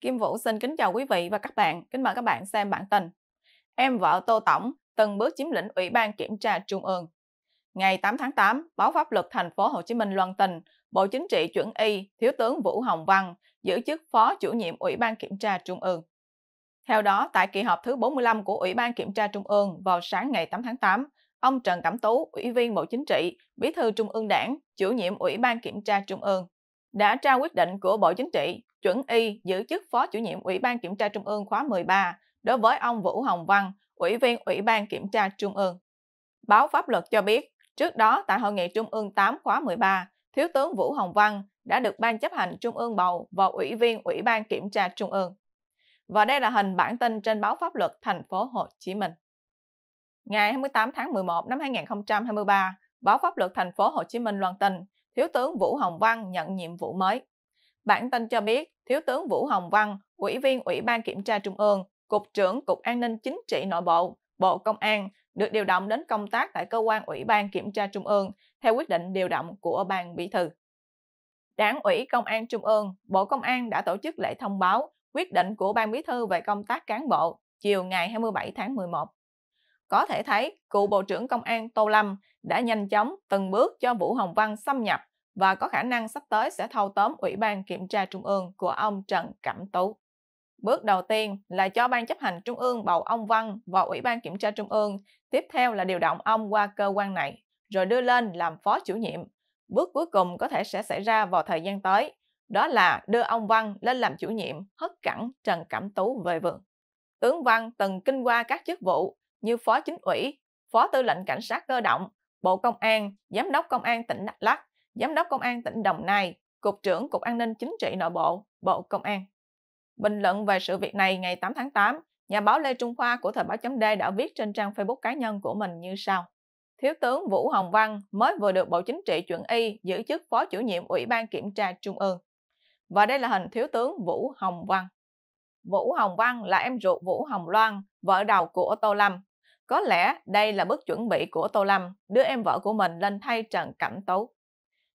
Kim Vũ xin kính chào quý vị và các bạn. Kính mời các bạn xem bản tin. Em vợ Tô Tổng từng bước chiếm lĩnh Ủy ban Kiểm tra Trung ương. Ngày 8 tháng 8, báo pháp luật thành phố Hồ Chí Minh loan tin, Bộ Chính trị chuẩn y Thiếu tướng Vũ Hồng Văn giữ chức Phó chủ nhiệm Ủy ban Kiểm tra Trung ương. Theo đó, tại kỳ họp thứ 45 của Ủy ban Kiểm tra Trung ương vào sáng ngày 8 tháng 8, ông Trần Cẩm Tú, Ủy viên Bộ Chính trị, Bí thư Trung ương Đảng, chủ nhiệm Ủy ban Kiểm tra Trung ương, đã trao quyết định của Bộ Chính trị chuẩn y giữ chức Phó chủ nhiệm Ủy ban Kiểm tra Trung ương khóa 13 đối với ông Vũ Hồng Văn, Ủy viên Ủy ban Kiểm tra Trung ương. Báo Pháp luật cho biết, trước đó tại Hội nghị Trung ương 8 khóa 13, Thiếu tướng Vũ Hồng Văn đã được Ban chấp hành Trung ương bầu vào Ủy viên Ủy ban Kiểm tra Trung ương. Và đây là hình bản tin trên báo Pháp luật thành phố Hồ Chí Minh. Ngày 28 tháng 11 năm 2023, báo Pháp luật thành phố Hồ Chí Minh loan tin Thiếu tướng Vũ Hồng Văn nhận nhiệm vụ mới. Bản tin cho biết, Thiếu tướng Vũ Hồng Văn, Ủy viên Ủy ban Kiểm tra Trung ương, Cục trưởng Cục An ninh Chính trị Nội bộ, Bộ Công an được điều động đến công tác tại cơ quan Ủy ban Kiểm tra Trung ương theo quyết định điều động của Ban Bí thư. Đảng ủy Công an Trung ương, Bộ Công an đã tổ chức lễ thông báo quyết định của Ban Bí thư về công tác cán bộ chiều ngày 27 tháng 11. Có thể thấy, cựu Bộ trưởng Công an Tô Lâm đã nhanh chóng từng bước cho Vũ Hồng Văn xâm nhập và có khả năng sắp tới sẽ thâu tóm Ủy ban Kiểm tra Trung ương của ông Trần Cẩm Tú. Bước đầu tiên là cho Ban chấp hành Trung ương bầu ông Văn vào Ủy ban Kiểm tra Trung ương, tiếp theo là điều động ông qua cơ quan này, rồi đưa lên làm phó chủ nhiệm. Bước cuối cùng có thể sẽ xảy ra vào thời gian tới, đó là đưa ông Văn lên làm chủ nhiệm, hất cẳng Trần Cẩm Tú về vườn. Tướng Văn từng kinh qua các chức vụ như phó chính ủy, phó tư lệnh cảnh sát cơ động, bộ công an, giám đốc công an tỉnh Đắk lắc. Giám đốc Công an tỉnh Đồng Nai, Cục trưởng Cục An ninh Chính trị Nội bộ, Bộ Công an. Bình luận về sự việc này ngày 8 tháng 8, nhà báo Lê Trung Khoa của Thời báo chấm D đã viết trên trang Facebook cá nhân của mình như sau. Thiếu tướng Vũ Hồng Văn mới vừa được Bộ Chính trị chuẩn y giữ chức Phó chủ nhiệm Ủy ban Kiểm tra Trung ương. Và đây là hình Thiếu tướng Vũ Hồng Văn. Vũ Hồng Văn là em ruột Vũ Hồng Loan, vợ đầu của Tô Lâm. Có lẽ đây là bước chuẩn bị của Tô Lâm đưa em vợ của mình lên thay Trần cảnh tấu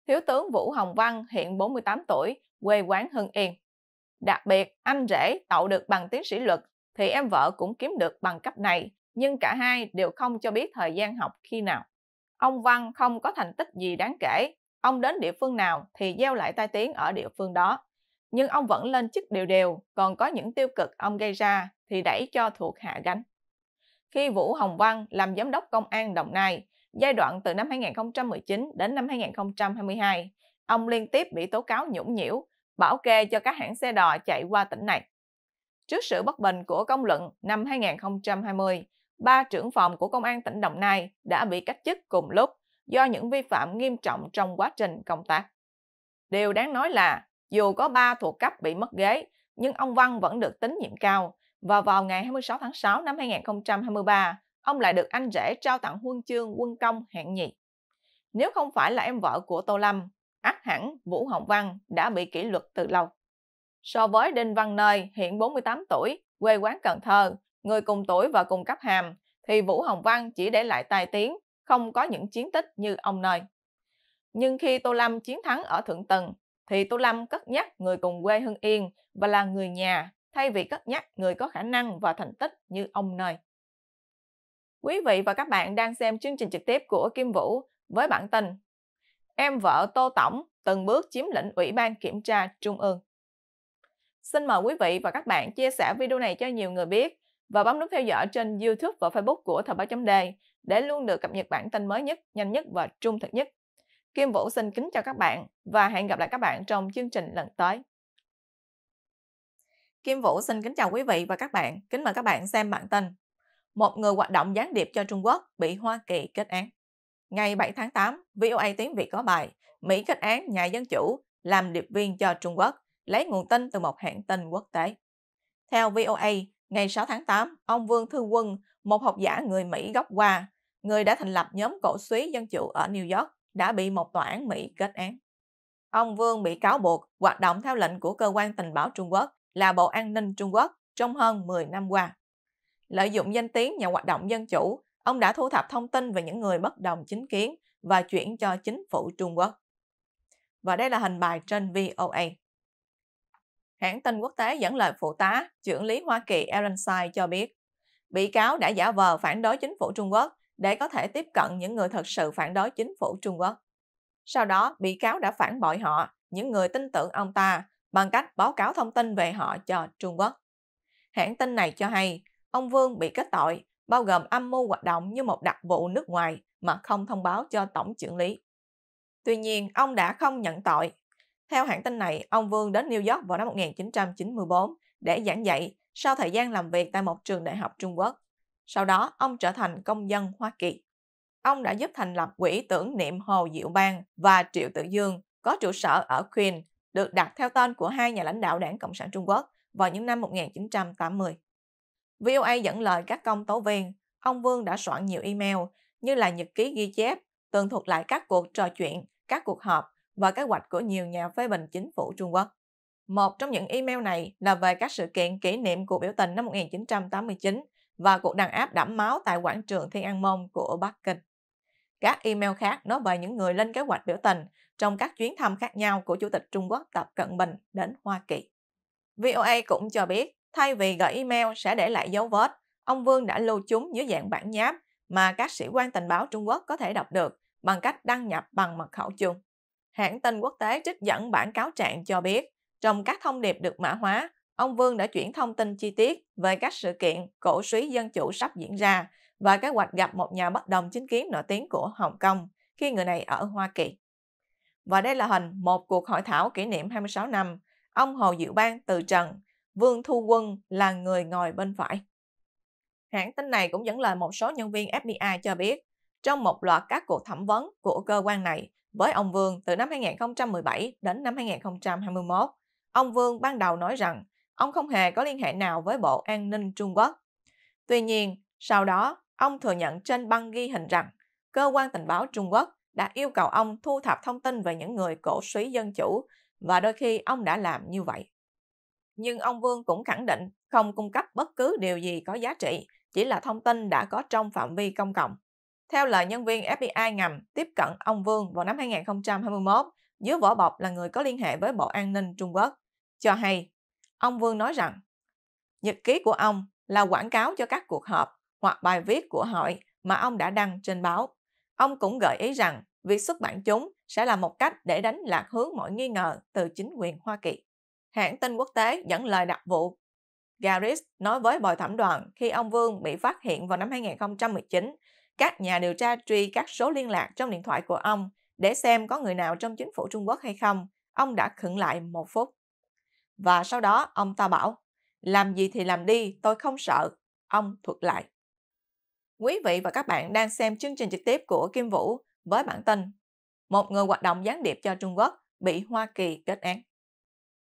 Thiếu tướng Vũ Hồng Văn, hiện 48 tuổi, quê quán Hưng Yên. Đặc biệt, anh rể tậu được bằng tiến sĩ luật thì em vợ cũng kiếm được bằng cấp này, nhưng cả hai đều không cho biết thời gian học khi nào. Ông Văn không có thành tích gì đáng kể, ông đến địa phương nào thì gieo lại tai tiếng ở địa phương đó. Nhưng ông vẫn lên chức đều đều, còn có những tiêu cực ông gây ra thì đẩy cho thuộc hạ gánh. Khi Vũ Hồng Văn làm giám đốc công an Đồng Nai, giai đoạn từ năm 2019 đến năm 2022, ông liên tiếp bị tố cáo nhũng nhiễu, bảo kê cho các hãng xe đò chạy qua tỉnh này. Trước sự bất bình của công luận năm 2020, ba trưởng phòng của Công an tỉnh Đồng Nai đã bị cách chức cùng lúc do những vi phạm nghiêm trọng trong quá trình công tác. Điều đáng nói là, dù có ba thuộc cấp bị mất ghế, nhưng ông Văn vẫn được tín nhiệm cao và vào ngày 26 tháng 6 năm 2023, ông lại được anh rể trao tặng huân chương quân công hạng nhì. Nếu không phải là em vợ của Tô Lâm, ác hẳn Vũ Hồng Văn đã bị kỷ luật từ lâu. So với Đinh Văn Nơi, hiện 48 tuổi, quê quán Cần Thơ, người cùng tuổi và cùng cấp hàm, thì Vũ Hồng Văn chỉ để lại tài tiếng, không có những chiến tích như ông Nơi. Nhưng khi Tô Lâm chiến thắng ở Thượng Tầng, thì Tô Lâm cất nhắc người cùng quê Hưng Yên và là người nhà thay vì cất nhắc người có khả năng và thành tích như ông Nơi. Quý vị và các bạn đang xem chương trình trực tiếp của Kim Vũ với bản tin Em vợ Tô Tổng từng bước chiếm lĩnh Ủy ban Kiểm tra Trung ương. Xin mời quý vị và các bạn chia sẻ video này cho nhiều người biết và bấm nút theo dõi trên YouTube và Facebook của Thời báo chấm đề để luôn được cập nhật bản tin mới nhất, nhanh nhất và trung thực nhất. Kim Vũ xin kính chào các bạn và hẹn gặp lại các bạn trong chương trình lần tới. Kim Vũ xin kính chào quý vị và các bạn. Kính mời các bạn xem bản tin một người hoạt động gián điệp cho Trung Quốc bị Hoa Kỳ kết án. Ngày 7 tháng 8, VOA tiếng Việt có bài Mỹ kết án nhà dân chủ làm điệp viên cho Trung Quốc, lấy nguồn tin từ một hãng tin quốc tế. Theo VOA, ngày 6 tháng 8, ông Vương Thư Quân, một học giả người Mỹ gốc Hoa, người đã thành lập nhóm cổ suý dân chủ ở New York, đã bị một tòa án Mỹ kết án. Ông Vương bị cáo buộc hoạt động theo lệnh của cơ quan tình báo Trung Quốc là Bộ An ninh Trung Quốc trong hơn 10 năm qua. Lợi dụng danh tiếng nhà hoạt động dân chủ, ông đã thu thập thông tin về những người bất đồng chính kiến và chuyển cho chính phủ Trung Quốc. Và đây là hình bài trên VOA. Hãng tin quốc tế dẫn lời phụ tá, trưởng lý Hoa Kỳ Aaron Sai cho biết, bị cáo đã giả vờ phản đối chính phủ Trung Quốc để có thể tiếp cận những người thật sự phản đối chính phủ Trung Quốc. Sau đó, bị cáo đã phản bội họ, những người tin tưởng ông ta, bằng cách báo cáo thông tin về họ cho Trung Quốc. Hãng tin này cho hay, ông Vương bị kết tội, bao gồm âm mưu hoạt động như một đặc vụ nước ngoài mà không thông báo cho tổng trưởng lý. Tuy nhiên, ông đã không nhận tội. Theo hãng tin này, ông Vương đến New York vào năm 1994 để giảng dạy sau thời gian làm việc tại một trường đại học Trung Quốc. Sau đó, ông trở thành công dân Hoa Kỳ. Ông đã giúp thành lập quỹ tưởng niệm Hồ Diệu Bang và Triệu Tử Dương có trụ sở ở Queen, được đặt theo tên của hai nhà lãnh đạo đảng Cộng sản Trung Quốc vào những năm 1980. VOA dẫn lời các công tố viên, ông Vương đã soạn nhiều email như là nhật ký ghi chép, tường thuật lại các cuộc trò chuyện, các cuộc họp và kế hoạch của nhiều nhà phê bình chính phủ Trung Quốc. Một trong những email này là về các sự kiện kỷ niệm cuộc biểu tình năm 1989 và cuộc đàn áp đẫm máu tại quảng trường Thiên An Môn của Bắc Kinh. Các email khác nói về những người lên kế hoạch biểu tình trong các chuyến thăm khác nhau của Chủ tịch Trung Quốc Tập Cận Bình đến Hoa Kỳ. VOA cũng cho biết Thay vì gửi email sẽ để lại dấu vết, ông Vương đã lưu chúng dưới dạng bản nháp mà các sĩ quan tình báo Trung Quốc có thể đọc được bằng cách đăng nhập bằng mật khẩu chung. Hãng tin quốc tế trích dẫn bản cáo trạng cho biết, trong các thông điệp được mã hóa, ông Vương đã chuyển thông tin chi tiết về các sự kiện cổ suý dân chủ sắp diễn ra và kế hoạch gặp một nhà bất đồng chính kiến nổi tiếng của Hồng Kông khi người này ở Hoa Kỳ. Và đây là hình một cuộc hội thảo kỷ niệm 26 năm, ông Hồ Diệu Bang từ trần Vương Thu Quân là người ngồi bên phải. Hãng tin này cũng dẫn lời một số nhân viên FBI cho biết, trong một loạt các cuộc thẩm vấn của cơ quan này với ông Vương từ năm 2017 đến năm 2021, ông Vương ban đầu nói rằng ông không hề có liên hệ nào với Bộ An ninh Trung Quốc. Tuy nhiên, sau đó, ông thừa nhận trên băng ghi hình rằng cơ quan tình báo Trung Quốc đã yêu cầu ông thu thập thông tin về những người cổ suý dân chủ và đôi khi ông đã làm như vậy nhưng ông Vương cũng khẳng định không cung cấp bất cứ điều gì có giá trị, chỉ là thông tin đã có trong phạm vi công cộng. Theo lời nhân viên FBI ngầm tiếp cận ông Vương vào năm 2021, dưới vỏ bọc là người có liên hệ với Bộ An ninh Trung Quốc, cho hay ông Vương nói rằng nhật ký của ông là quảng cáo cho các cuộc họp hoặc bài viết của hội mà ông đã đăng trên báo. Ông cũng gợi ý rằng việc xuất bản chúng sẽ là một cách để đánh lạc hướng mọi nghi ngờ từ chính quyền Hoa Kỳ hãng tin quốc tế dẫn lời đặc vụ. Garis nói với bồi thẩm đoàn khi ông Vương bị phát hiện vào năm 2019, các nhà điều tra truy các số liên lạc trong điện thoại của ông để xem có người nào trong chính phủ Trung Quốc hay không. Ông đã khựng lại một phút. Và sau đó ông ta bảo, làm gì thì làm đi, tôi không sợ. Ông thuật lại. Quý vị và các bạn đang xem chương trình trực tiếp của Kim Vũ với bản tin Một người hoạt động gián điệp cho Trung Quốc bị Hoa Kỳ kết án.